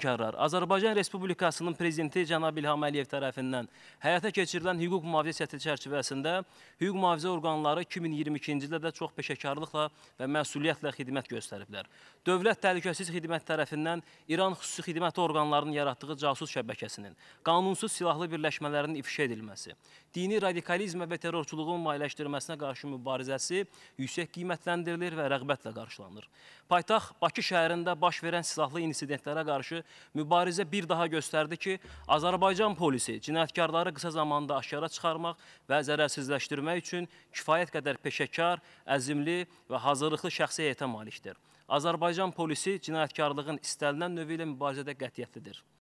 hökmkarlar Azərbaycan Respublikasının Prezidenti Cənab İlham Əliyev tərəfindən həyata keçirilən hüquq mühafizə sətri çərçivəsində hüquq mühafizə orqanları 2022-ci ildə də çox peşəkarlıqla və məsuliyyətlə xidmət göstəriblər. Dövlət Təhlükəsiz Xidmət tərəfindən İran xüsusi xidmət orqanlarının yaratdığı casus şəbəkəsinin, qanunsuz silahlı birləşmələrinin ifşa edilməsi, dini radikalizmə və terrorçuluğun maliyyələşdirməsinə qarşı mübarizəsi yüksək qiymətləndirilir və rəqbətlə qarşılanır. Paytaxt Bakı şəhərində baş verən silahlı insidentlərə qarşı Mübarizə bir daha göstərdi ki, Azərbaycan polisi cinayətkarları qısa zamanda aşkara çıxarmaq və zərərsizləşdirmək üçün kifayət qədər peşəkar, əzimli və hazırlıqlı şəxsi heyətə malikdir. Azərbaycan polisi cinayətkarlığın istənilən növü ilə mübarizədə qətiyyətlidir.